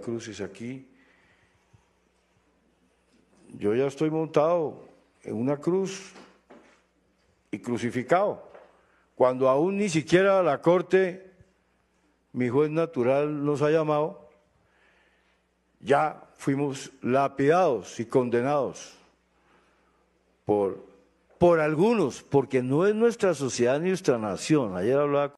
Cruces aquí. Yo ya estoy montado en una cruz y crucificado, cuando aún ni siquiera la corte, mi juez natural, nos ha llamado, ya fuimos lapidados y condenados por, por algunos, porque no es nuestra sociedad ni nuestra nación. Ayer hablaba